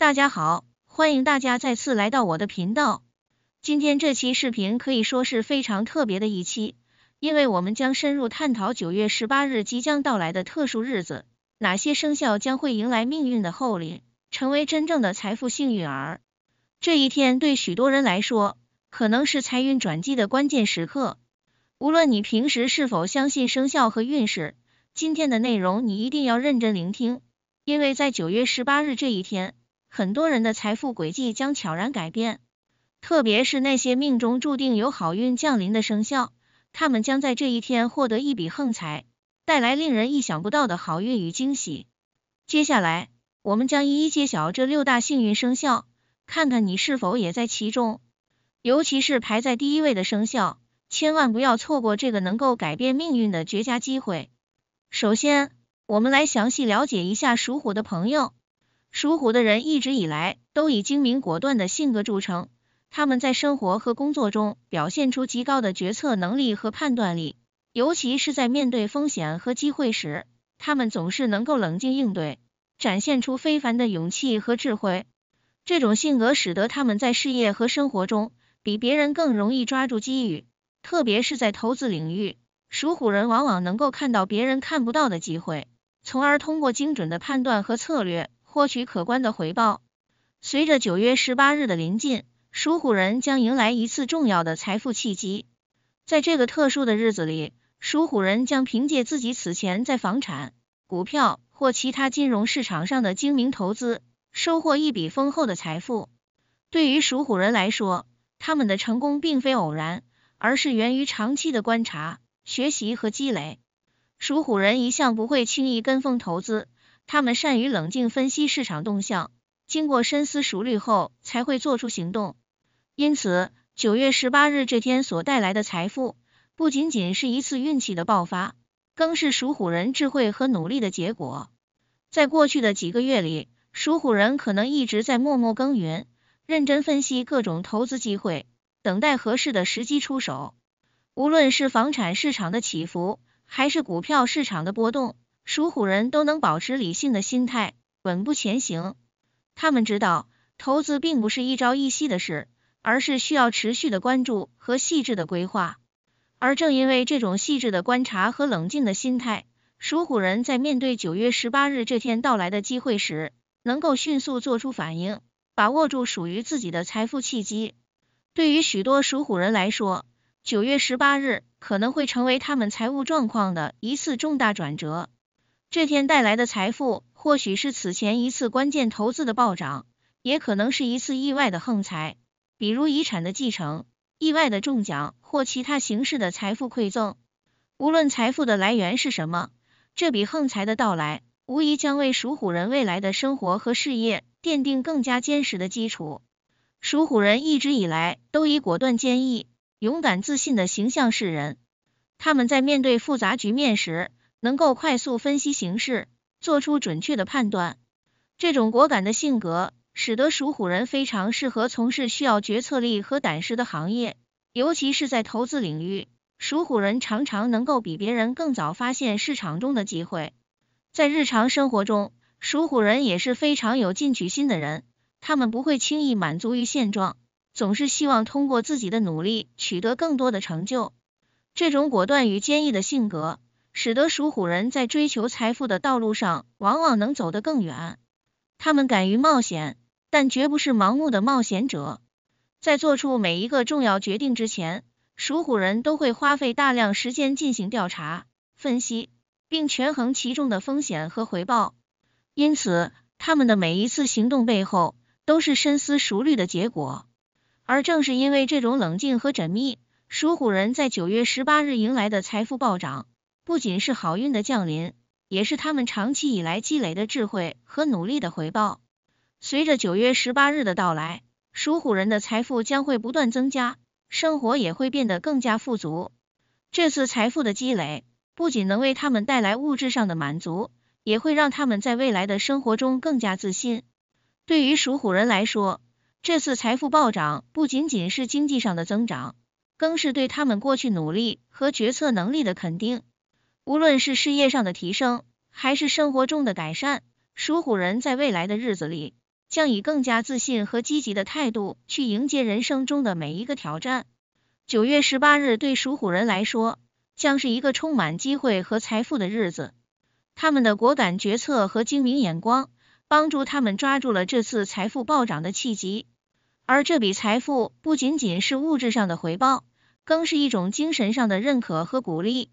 大家好，欢迎大家再次来到我的频道。今天这期视频可以说是非常特别的一期，因为我们将深入探讨九月十八日即将到来的特殊日子，哪些生肖将会迎来命运的厚礼，成为真正的财富幸运儿。这一天对许多人来说，可能是财运转机的关键时刻。无论你平时是否相信生肖和运势，今天的内容你一定要认真聆听，因为在九月十八日这一天。很多人的财富轨迹将悄然改变，特别是那些命中注定有好运降临的生肖，他们将在这一天获得一笔横财，带来令人意想不到的好运与惊喜。接下来，我们将一一揭晓这六大幸运生肖，看看你是否也在其中。尤其是排在第一位的生肖，千万不要错过这个能够改变命运的绝佳机会。首先，我们来详细了解一下属虎的朋友。属虎的人一直以来都以精明果断的性格著称，他们在生活和工作中表现出极高的决策能力和判断力，尤其是在面对风险和机会时，他们总是能够冷静应对，展现出非凡的勇气和智慧。这种性格使得他们在事业和生活中比别人更容易抓住机遇，特别是在投资领域，属虎人往往能够看到别人看不到的机会，从而通过精准的判断和策略。获取可观的回报。随着九月十八日的临近，属虎人将迎来一次重要的财富契机。在这个特殊的日子里，属虎人将凭借自己此前在房产、股票或其他金融市场上的精明投资，收获一笔丰厚的财富。对于属虎人来说，他们的成功并非偶然，而是源于长期的观察、学习和积累。属虎人一向不会轻易跟风投资。他们善于冷静分析市场动向，经过深思熟虑后才会做出行动。因此，九月十八日这天所带来的财富，不仅仅是一次运气的爆发，更是属虎人智慧和努力的结果。在过去的几个月里，属虎人可能一直在默默耕耘，认真分析各种投资机会，等待合适的时机出手。无论是房产市场的起伏，还是股票市场的波动。属虎人都能保持理性的心态，稳步前行。他们知道，投资并不是一朝一夕的事，而是需要持续的关注和细致的规划。而正因为这种细致的观察和冷静的心态，属虎人在面对九月十八日这天到来的机会时，能够迅速做出反应，把握住属于自己的财富契机。对于许多属虎人来说，九月十八日可能会成为他们财务状况的一次重大转折。这天带来的财富，或许是此前一次关键投资的暴涨，也可能是一次意外的横财，比如遗产的继承、意外的中奖或其他形式的财富馈赠。无论财富的来源是什么，这笔横财的到来无疑将为属虎人未来的生活和事业奠定更加坚实的基础。属虎人一直以来都以果断、坚毅、勇敢、自信的形象示人，他们在面对复杂局面时，能够快速分析形势，做出准确的判断。这种果敢的性格，使得属虎人非常适合从事需要决策力和胆识的行业，尤其是在投资领域，属虎人常常能够比别人更早发现市场中的机会。在日常生活中，属虎人也是非常有进取心的人，他们不会轻易满足于现状，总是希望通过自己的努力取得更多的成就。这种果断与坚毅的性格。使得属虎人在追求财富的道路上往往能走得更远。他们敢于冒险，但绝不是盲目的冒险者。在做出每一个重要决定之前，属虎人都会花费大量时间进行调查、分析，并权衡其中的风险和回报。因此，他们的每一次行动背后都是深思熟虑的结果。而正是因为这种冷静和缜密，属虎人在九月十八日迎来的财富暴涨。不仅是好运的降临，也是他们长期以来积累的智慧和努力的回报。随着九月十八日的到来，属虎人的财富将会不断增加，生活也会变得更加富足。这次财富的积累，不仅能为他们带来物质上的满足，也会让他们在未来的生活中更加自信。对于属虎人来说，这次财富暴涨不仅仅是经济上的增长，更是对他们过去努力和决策能力的肯定。无论是事业上的提升，还是生活中的改善，属虎人在未来的日子里将以更加自信和积极的态度去迎接人生中的每一个挑战。九月十八日对属虎人来说，将是一个充满机会和财富的日子。他们的果敢决策和精明眼光，帮助他们抓住了这次财富暴涨的契机。而这笔财富不仅仅是物质上的回报，更是一种精神上的认可和鼓励。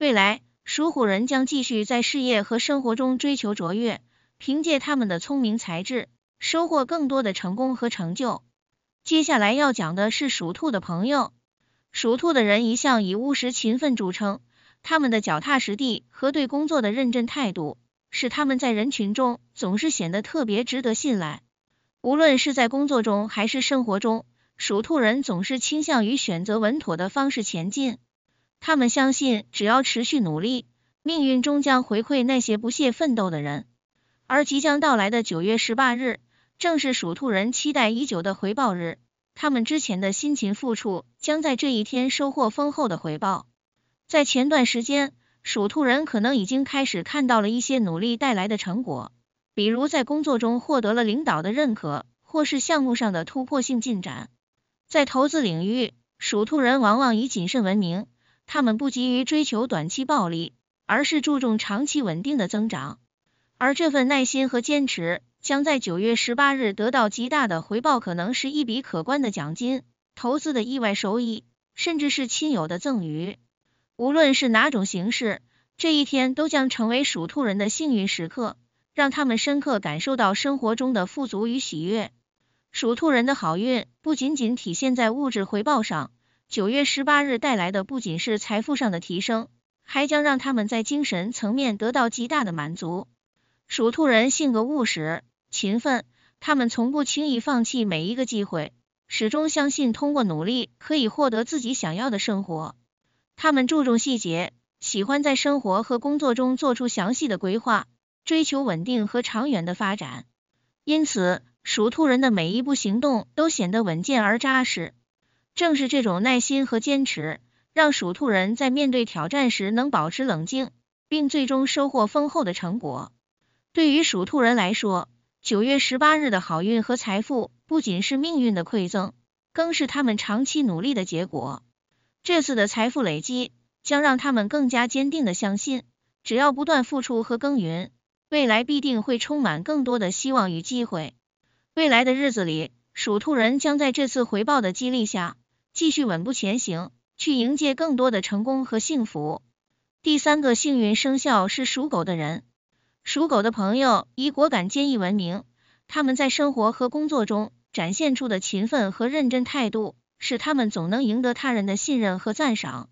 未来，属虎人将继续在事业和生活中追求卓越，凭借他们的聪明才智，收获更多的成功和成就。接下来要讲的是属兔的朋友。属兔的人一向以务实勤奋著称，他们的脚踏实地和对工作的认真态度，使他们在人群中总是显得特别值得信赖。无论是在工作中还是生活中，属兔人总是倾向于选择稳妥的方式前进。他们相信，只要持续努力，命运终将回馈那些不懈奋斗的人。而即将到来的九月十八日，正是属兔人期待已久的回报日。他们之前的辛勤付出，将在这一天收获丰厚的回报。在前段时间，属兔人可能已经开始看到了一些努力带来的成果，比如在工作中获得了领导的认可，或是项目上的突破性进展。在投资领域，属兔人往往以谨慎闻名。他们不急于追求短期暴利，而是注重长期稳定的增长。而这份耐心和坚持将在九月十八日得到极大的回报，可能是一笔可观的奖金、投资的意外收益，甚至是亲友的赠与。无论是哪种形式，这一天都将成为属兔人的幸运时刻，让他们深刻感受到生活中的富足与喜悦。属兔人的好运不仅仅体现在物质回报上。九月十八日带来的不仅是财富上的提升，还将让他们在精神层面得到极大的满足。属兔人性格务实、勤奋，他们从不轻易放弃每一个机会，始终相信通过努力可以获得自己想要的生活。他们注重细节，喜欢在生活和工作中做出详细的规划，追求稳定和长远的发展。因此，属兔人的每一步行动都显得稳健而扎实。正是这种耐心和坚持，让属兔人在面对挑战时能保持冷静，并最终收获丰厚的成果。对于属兔人来说，九月十八日的好运和财富不仅是命运的馈赠，更是他们长期努力的结果。这次的财富累积将让他们更加坚定的相信，只要不断付出和耕耘，未来必定会充满更多的希望与机会。未来的日子里，属兔人将在这次回报的激励下。继续稳步前行，去迎接更多的成功和幸福。第三个幸运生肖是属狗的人。属狗的朋友以果敢坚毅闻名，他们在生活和工作中展现出的勤奋和认真态度，使他们总能赢得他人的信任和赞赏。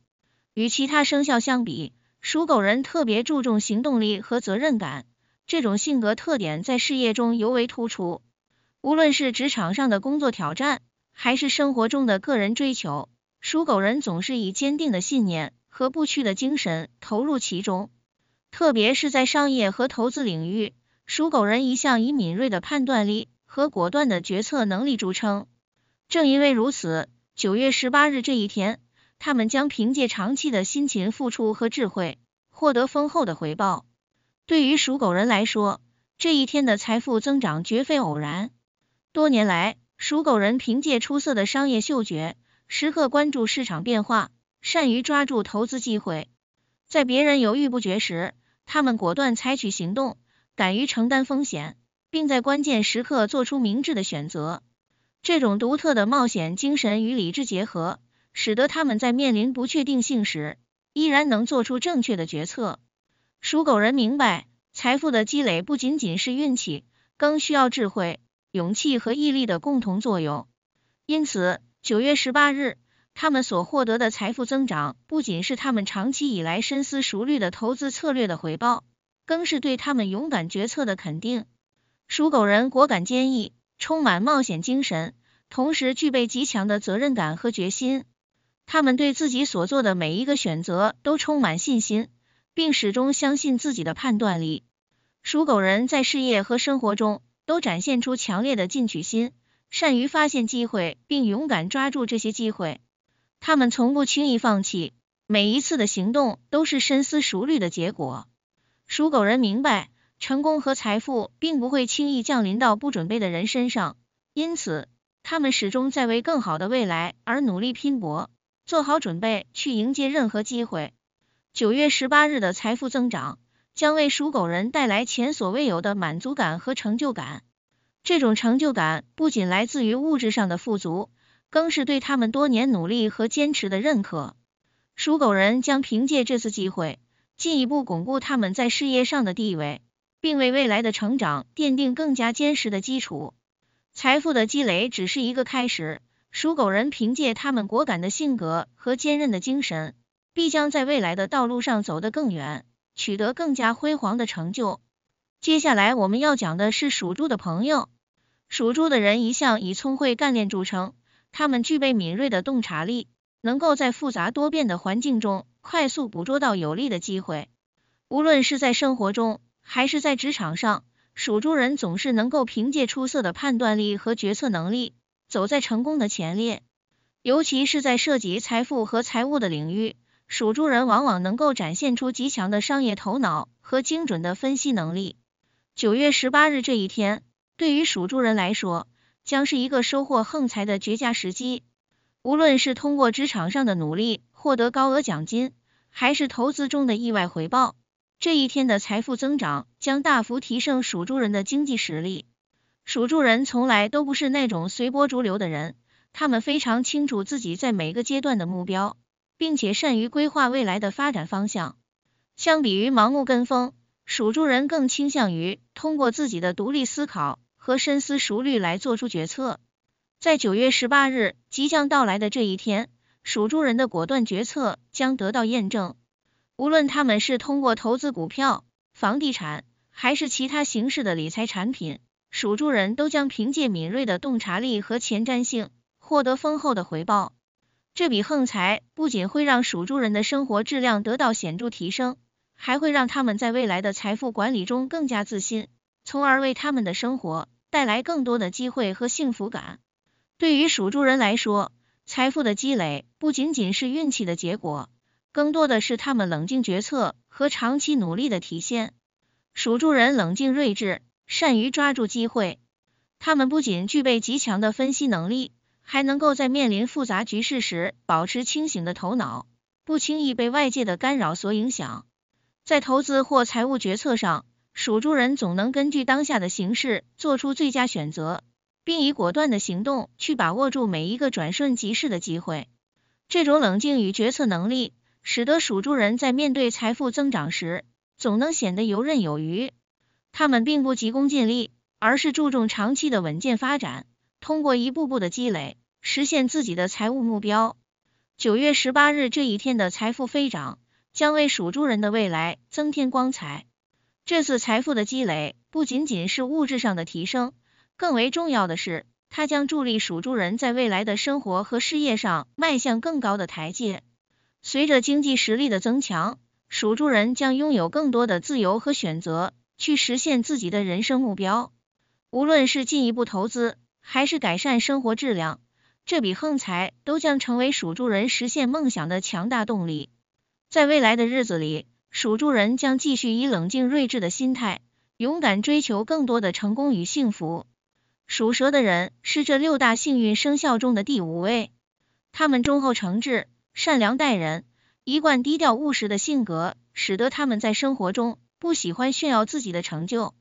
与其他生肖相比，属狗人特别注重行动力和责任感，这种性格特点在事业中尤为突出。无论是职场上的工作挑战，还是生活中的个人追求，属狗人总是以坚定的信念和不屈的精神投入其中。特别是在商业和投资领域，属狗人一向以敏锐的判断力和果断的决策能力著称。正因为如此，九月十八日这一天，他们将凭借长期的辛勤付出和智慧，获得丰厚的回报。对于属狗人来说，这一天的财富增长绝非偶然。多年来，属狗人凭借出色的商业嗅觉，时刻关注市场变化，善于抓住投资机会。在别人犹豫不决时，他们果断采取行动，敢于承担风险，并在关键时刻做出明智的选择。这种独特的冒险精神与理智结合，使得他们在面临不确定性时，依然能做出正确的决策。属狗人明白，财富的积累不仅仅是运气，更需要智慧。勇气和毅力的共同作用。因此，九月十八日，他们所获得的财富增长不仅是他们长期以来深思熟虑的投资策略的回报，更是对他们勇敢决策的肯定。属狗人果敢坚毅，充满冒险精神，同时具备极强的责任感和决心。他们对自己所做的每一个选择都充满信心，并始终相信自己的判断力。属狗人在事业和生活中。都展现出强烈的进取心，善于发现机会，并勇敢抓住这些机会。他们从不轻易放弃，每一次的行动都是深思熟虑的结果。属狗人明白，成功和财富并不会轻易降临到不准备的人身上，因此他们始终在为更好的未来而努力拼搏，做好准备去迎接任何机会。九月十八日的财富增长。将为属狗人带来前所未有的满足感和成就感。这种成就感不仅来自于物质上的富足，更是对他们多年努力和坚持的认可。属狗人将凭借这次机会，进一步巩固他们在事业上的地位，并为未来的成长奠定更加坚实的基础。财富的积累只是一个开始，属狗人凭借他们果敢的性格和坚韧的精神，必将在未来的道路上走得更远。取得更加辉煌的成就。接下来我们要讲的是属猪的朋友。属猪的人一向以聪慧干练著称，他们具备敏锐的洞察力，能够在复杂多变的环境中快速捕捉到有利的机会。无论是在生活中还是在职场上，属猪人总是能够凭借出色的判断力和决策能力，走在成功的前列。尤其是在涉及财富和财务的领域。属猪人往往能够展现出极强的商业头脑和精准的分析能力。九月十八日这一天，对于属猪人来说，将是一个收获横财的绝佳时机。无论是通过职场上的努力获得高额奖金，还是投资中的意外回报，这一天的财富增长将大幅提升属猪人的经济实力。属猪人从来都不是那种随波逐流的人，他们非常清楚自己在每个阶段的目标。并且善于规划未来的发展方向。相比于盲目跟风，属猪人更倾向于通过自己的独立思考和深思熟虑来做出决策。在九月十八日即将到来的这一天，属猪人的果断决策将得到验证。无论他们是通过投资股票、房地产，还是其他形式的理财产品，属猪人都将凭借敏锐的洞察力和前瞻性，获得丰厚的回报。这笔横财不仅会让属猪人的生活质量得到显著提升，还会让他们在未来的财富管理中更加自信，从而为他们的生活带来更多的机会和幸福感。对于属猪人来说，财富的积累不仅仅是运气的结果，更多的是他们冷静决策和长期努力的体现。属猪人冷静睿智，善于抓住机会，他们不仅具备极强的分析能力。还能够在面临复杂局势时保持清醒的头脑，不轻易被外界的干扰所影响。在投资或财务决策上，属猪人总能根据当下的形势做出最佳选择，并以果断的行动去把握住每一个转瞬即逝的机会。这种冷静与决策能力，使得属猪人在面对财富增长时总能显得游刃有余。他们并不急功近利，而是注重长期的稳健发展。通过一步步的积累，实现自己的财务目标。九月十八日这一天的财富飞涨，将为属猪人的未来增添光彩。这次财富的积累不仅仅是物质上的提升，更为重要的是，它将助力属猪人在未来的生活和事业上迈向更高的台阶。随着经济实力的增强，属猪人将拥有更多的自由和选择，去实现自己的人生目标。无论是进一步投资，还是改善生活质量，这笔横财都将成为属猪人实现梦想的强大动力。在未来的日子里，属猪人将继续以冷静睿智的心态，勇敢追求更多的成功与幸福。属蛇的人是这六大幸运生肖中的第五位，他们忠厚诚挚、善良待人，一贯低调务实的性格，使得他们在生活中不喜欢炫耀自己的成就。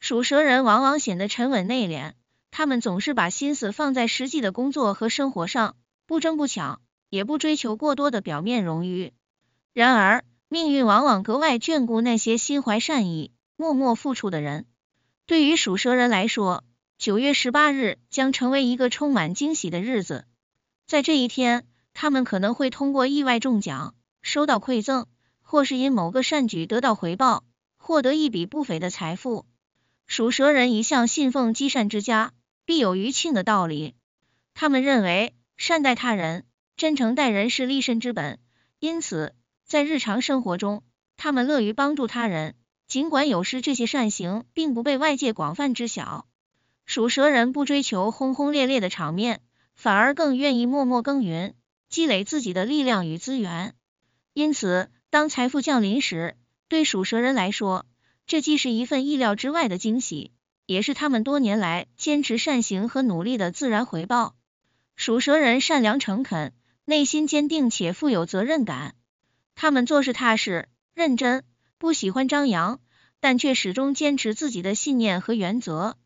属蛇人往往显得沉稳内敛。他们总是把心思放在实际的工作和生活上，不争不抢，也不追求过多的表面荣誉。然而，命运往往格外眷顾那些心怀善意、默默付出的人。对于属蛇人来说，九月十八日将成为一个充满惊喜的日子。在这一天，他们可能会通过意外中奖、收到馈赠，或是因某个善举得到回报，获得一笔不菲的财富。属蛇人一向信奉积善之家。必有余庆的道理。他们认为善待他人、真诚待人是立身之本，因此在日常生活中，他们乐于帮助他人，尽管有时这些善行并不被外界广泛知晓。属蛇人不追求轰轰烈烈的场面，反而更愿意默默耕耘，积累自己的力量与资源。因此，当财富降临时，对属蛇人来说，这既是一份意料之外的惊喜。也是他们多年来坚持善行和努力的自然回报。属蛇人善良诚恳，内心坚定且富有责任感。他们做事踏实、认真，不喜欢张扬，但却始终坚持自己的信念和原则。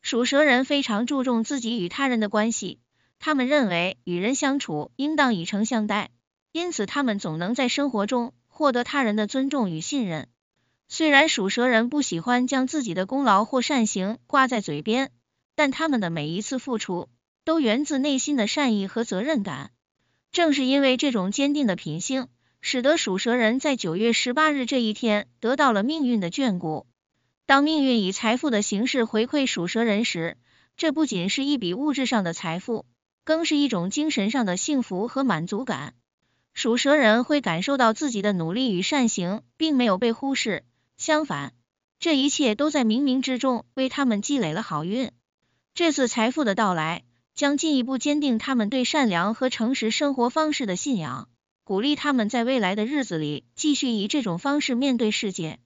属蛇人非常注重自己与他人的关系，他们认为与人相处应当以诚相待，因此他们总能在生活中获得他人的尊重与信任。虽然属蛇人不喜欢将自己的功劳或善行挂在嘴边，但他们的每一次付出都源自内心的善意和责任感。正是因为这种坚定的品性，使得属蛇人在九月十八日这一天得到了命运的眷顾。当命运以财富的形式回馈属蛇人时，这不仅是一笔物质上的财富，更是一种精神上的幸福和满足感。属蛇人会感受到自己的努力与善行并没有被忽视。相反，这一切都在冥冥之中为他们积累了好运。这次财富的到来将进一步坚定他们对善良和诚实生活方式的信仰，鼓励他们在未来的日子里继续以这种方式面对世界。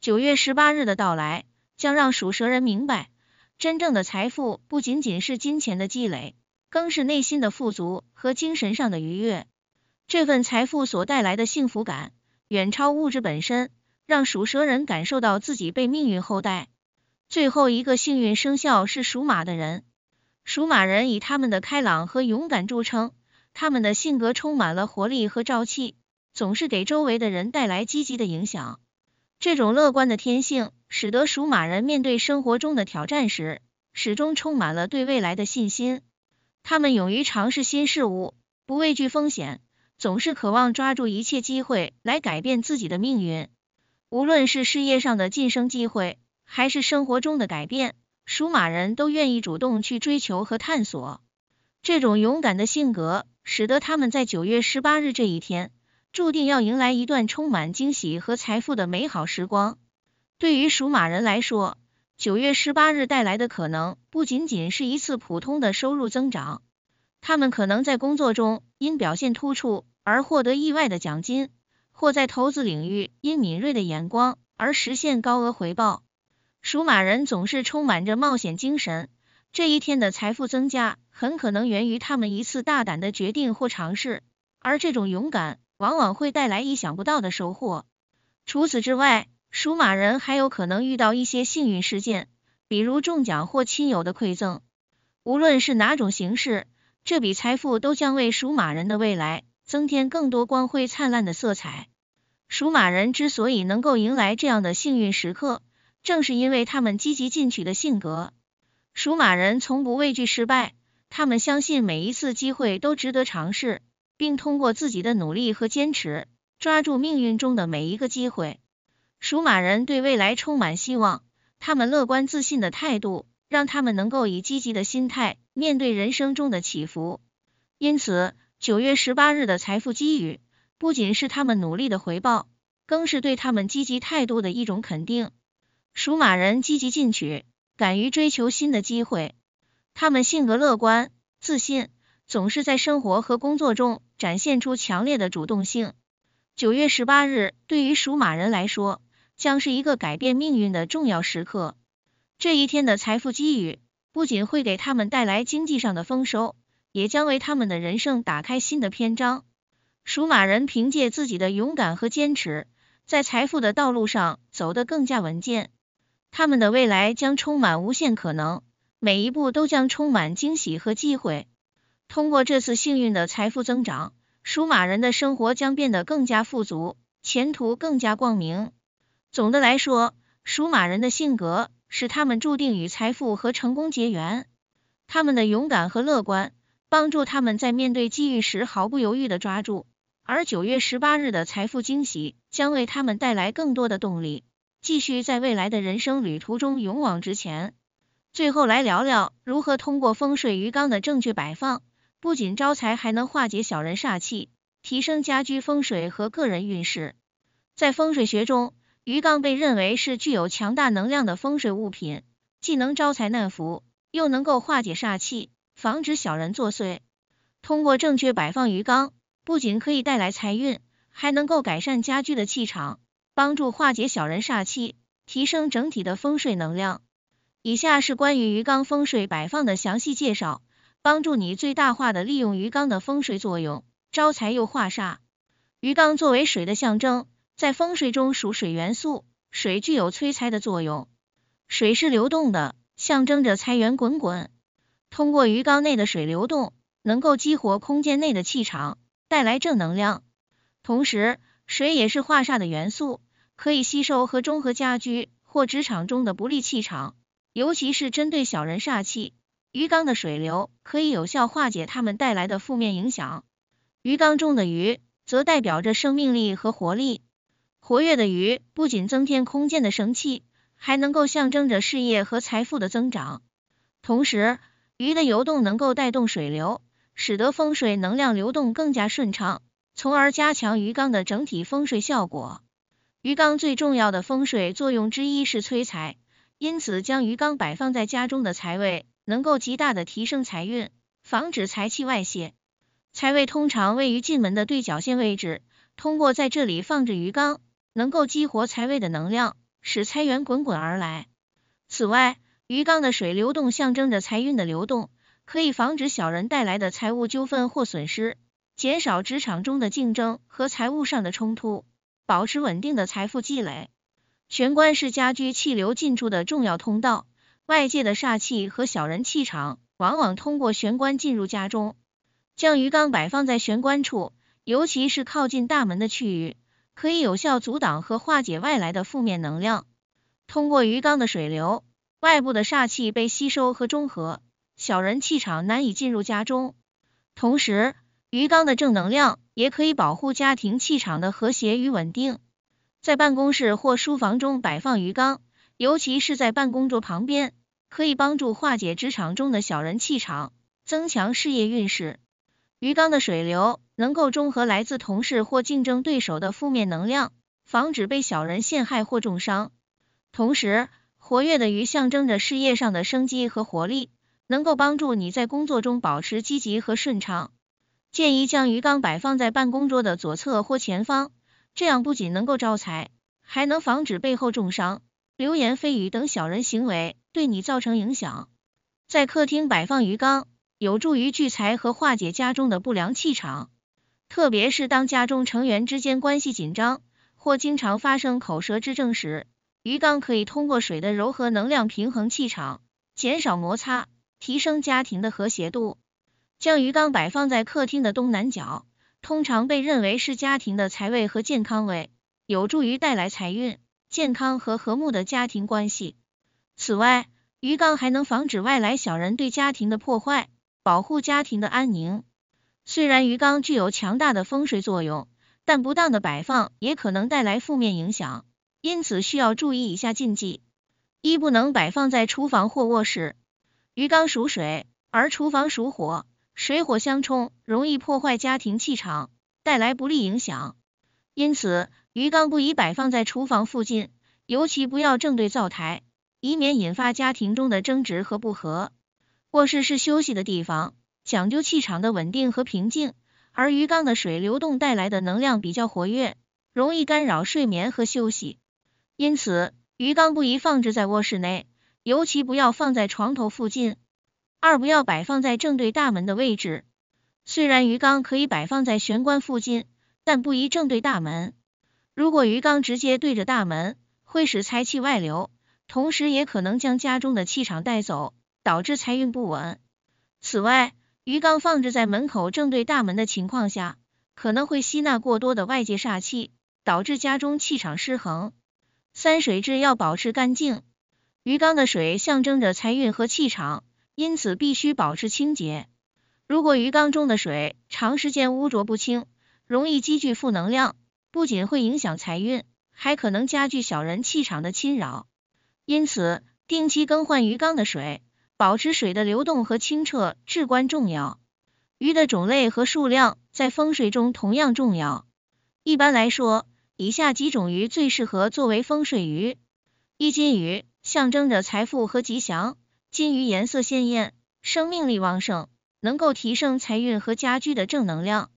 九月十八日的到来将让属蛇人明白，真正的财富不仅仅是金钱的积累，更是内心的富足和精神上的愉悦。这份财富所带来的幸福感，远超物质本身。让属蛇人感受到自己被命运厚待。最后一个幸运生肖是属马的人。属马人以他们的开朗和勇敢著称，他们的性格充满了活力和朝气，总是给周围的人带来积极的影响。这种乐观的天性使得属马人面对生活中的挑战时，始终充满了对未来的信心。他们勇于尝试新事物，不畏惧风险，总是渴望抓住一切机会来改变自己的命运。无论是事业上的晋升机会，还是生活中的改变，属马人都愿意主动去追求和探索。这种勇敢的性格，使得他们在九月十八日这一天，注定要迎来一段充满惊喜和财富的美好时光。对于属马人来说，九月十八日带来的可能不仅仅是一次普通的收入增长，他们可能在工作中因表现突出而获得意外的奖金。或在投资领域因敏锐的眼光而实现高额回报。属马人总是充满着冒险精神，这一天的财富增加很可能源于他们一次大胆的决定或尝试，而这种勇敢往往会带来意想不到的收获。除此之外，属马人还有可能遇到一些幸运事件，比如中奖或亲友的馈赠。无论是哪种形式，这笔财富都将为属马人的未来。增添更多光辉灿烂的色彩。属马人之所以能够迎来这样的幸运时刻，正是因为他们积极进取的性格。属马人从不畏惧失败，他们相信每一次机会都值得尝试，并通过自己的努力和坚持，抓住命运中的每一个机会。属马人对未来充满希望，他们乐观自信的态度，让他们能够以积极的心态面对人生中的起伏。因此，九月十八日的财富机遇不仅是他们努力的回报，更是对他们积极态度的一种肯定。属马人积极进取，敢于追求新的机会，他们性格乐观、自信，总是在生活和工作中展现出强烈的主动性。九月十八日对于属马人来说，将是一个改变命运的重要时刻。这一天的财富机遇不仅会给他们带来经济上的丰收。也将为他们的人生打开新的篇章。属马人凭借自己的勇敢和坚持，在财富的道路上走得更加稳健。他们的未来将充满无限可能，每一步都将充满惊喜和机会。通过这次幸运的财富增长，属马人的生活将变得更加富足，前途更加光明。总的来说，属马人的性格使他们注定与财富和成功结缘。他们的勇敢和乐观。帮助他们在面对机遇时毫不犹豫地抓住，而九月十八日的财富惊喜将为他们带来更多的动力，继续在未来的人生旅途中勇往直前。最后来聊聊如何通过风水鱼缸的正确摆放，不仅招财，还能化解小人煞气，提升家居风水和个人运势。在风水学中，鱼缸被认为是具有强大能量的风水物品，既能招财纳福，又能够化解煞气。防止小人作祟，通过正确摆放鱼缸，不仅可以带来财运，还能够改善家居的气场，帮助化解小人煞气，提升整体的风水能量。以下是关于鱼缸风水摆放的详细介绍，帮助你最大化的利用鱼缸的风水作用，招财又化煞。鱼缸作为水的象征，在风水中属水元素，水具有催财的作用。水是流动的，象征着财源滚滚。通过鱼缸内的水流动，能够激活空间内的气场，带来正能量。同时，水也是化煞的元素，可以吸收和中和家居或职场中的不利气场，尤其是针对小人煞气。鱼缸的水流可以有效化解他们带来的负面影响。鱼缸中的鱼则代表着生命力和活力，活跃的鱼不仅增添空间的生气，还能够象征着事业和财富的增长。同时，鱼的游动能够带动水流，使得风水能量流动更加顺畅，从而加强鱼缸的整体风水效果。鱼缸最重要的风水作用之一是催财，因此将鱼缸摆放在家中的财位，能够极大的提升财运，防止财气外泄。财位通常位于进门的对角线位置，通过在这里放置鱼缸，能够激活财位的能量，使财源滚滚而来。此外，鱼缸的水流动象征着财运的流动，可以防止小人带来的财务纠纷或损失，减少职场中的竞争和财务上的冲突，保持稳定的财富积累。玄关是家居气流进出的重要通道，外界的煞气和小人气场往往通过玄关进入家中。将鱼缸摆放在玄关处，尤其是靠近大门的区域，可以有效阻挡和化解外来的负面能量。通过鱼缸的水流。外部的煞气被吸收和中和，小人气场难以进入家中。同时，鱼缸的正能量也可以保护家庭气场的和谐与稳定。在办公室或书房中摆放鱼缸，尤其是在办公桌旁边，可以帮助化解职场中的小人气场，增强事业运势。鱼缸的水流能够中和来自同事或竞争对手的负面能量，防止被小人陷害或重伤。同时，活跃的鱼象征着事业上的生机和活力，能够帮助你在工作中保持积极和顺畅。建议将鱼缸摆放在办公桌的左侧或前方，这样不仅能够招财，还能防止背后重伤、流言蜚语等小人行为对你造成影响。在客厅摆放鱼缸，有助于聚财和化解家中的不良气场，特别是当家中成员之间关系紧张或经常发生口舌之争时。鱼缸可以通过水的柔和能量平衡气场，减少摩擦，提升家庭的和谐度。将鱼缸摆放在客厅的东南角，通常被认为是家庭的财位和健康位，有助于带来财运、健康和和睦的家庭关系。此外，鱼缸还能防止外来小人对家庭的破坏，保护家庭的安宁。虽然鱼缸具有强大的风水作用，但不当的摆放也可能带来负面影响。因此需要注意以下禁忌：一、不能摆放在厨房或卧室。鱼缸属水，而厨房属火，水火相冲，容易破坏家庭气场，带来不利影响。因此，鱼缸不宜摆放在厨房附近，尤其不要正对灶台，以免引发家庭中的争执和不和。卧室是休息的地方，讲究气场的稳定和平静，而鱼缸的水流动带来的能量比较活跃，容易干扰睡眠和休息。因此，鱼缸不宜放置在卧室内，尤其不要放在床头附近。二，不要摆放在正对大门的位置。虽然鱼缸可以摆放在玄关附近，但不宜正对大门。如果鱼缸直接对着大门，会使财气外流，同时也可能将家中的气场带走，导致财运不稳。此外，鱼缸放置在门口正对大门的情况下，可能会吸纳过多的外界煞气，导致家中气场失衡。三水质要保持干净，鱼缸的水象征着财运和气场，因此必须保持清洁。如果鱼缸中的水长时间污浊不清，容易积聚负能量，不仅会影响财运，还可能加剧小人气场的侵扰。因此，定期更换鱼缸的水，保持水的流动和清澈至关重要。鱼的种类和数量在风水中同样重要。一般来说，以下几种鱼最适合作为风水鱼：一、金鱼，象征着财富和吉祥，金鱼颜色鲜艳，生命力旺盛，能够提升财运和家居的正能量。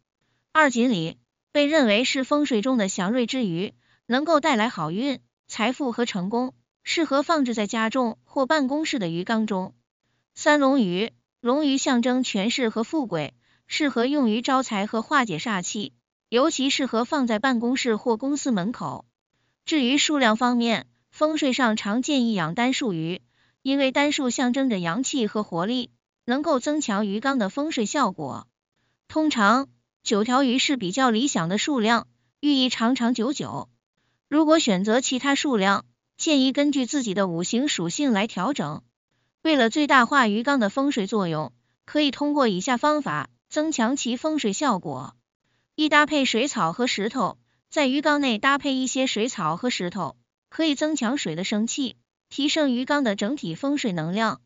二、锦鲤，被认为是风水中的祥瑞之鱼，能够带来好运、财富和成功，适合放置在家中或办公室的鱼缸中。三、龙鱼，龙鱼象征权势和富贵，适合用于招财和化解煞气。尤其适合放在办公室或公司门口。至于数量方面，风水上常建议养单数鱼，因为单数象征着阳气和活力，能够增强鱼缸的风水效果。通常，九条鱼是比较理想的数量，寓意长长久久。如果选择其他数量，建议根据自己的五行属性来调整。为了最大化鱼缸的风水作用，可以通过以下方法增强其风水效果。一搭配水草和石头，在鱼缸内搭配一些水草和石头，可以增强水的生气，提升鱼缸的整体风水能量。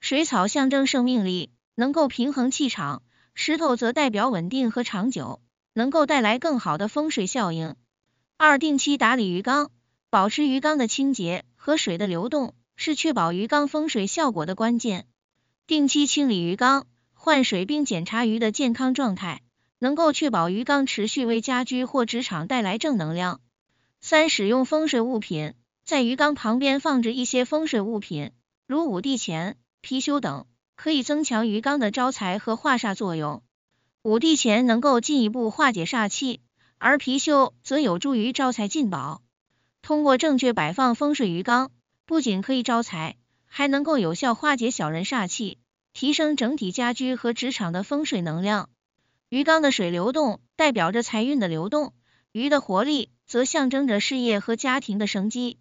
水草象征生命力，能够平衡气场；石头则代表稳定和长久，能够带来更好的风水效应。二定期打理鱼缸，保持鱼缸的清洁和水的流动，是确保鱼缸风水效果的关键。定期清理鱼缸，换水并检查鱼的健康状态。能够确保鱼缸持续为家居或职场带来正能量。三、使用风水物品，在鱼缸旁边放置一些风水物品，如五帝钱、貔貅等，可以增强鱼缸的招财和化煞作用。五帝钱能够进一步化解煞气，而貔貅则有助于招财进宝。通过正确摆放风水鱼缸，不仅可以招财，还能够有效化解小人煞气，提升整体家居和职场的风水能量。鱼缸的水流动代表着财运的流动，鱼的活力则象征着事业和家庭的生机。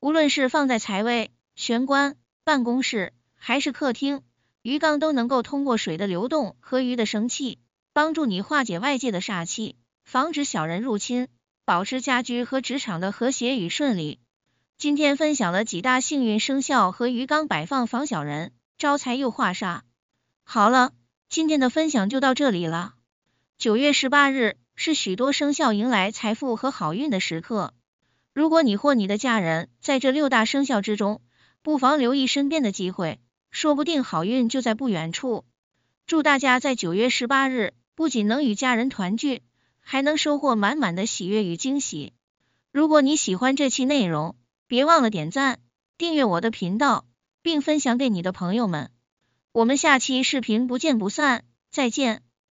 无论是放在财位、玄关、办公室，还是客厅，鱼缸都能够通过水的流动和鱼的生气，帮助你化解外界的煞气，防止小人入侵，保持家居和职场的和谐与顺利。今天分享了几大幸运生肖和鱼缸摆放防小人，招财又化煞。好了，今天的分享就到这里了。九月十八日是许多生肖迎来财富和好运的时刻。如果你或你的家人在这六大生肖之中，不妨留意身边的机会，说不定好运就在不远处。祝大家在九月十八日不仅能与家人团聚，还能收获满满的喜悦与惊喜。如果你喜欢这期内容，别忘了点赞、订阅我的频道，并分享给你的朋友们。我们下期视频不见不散，再见。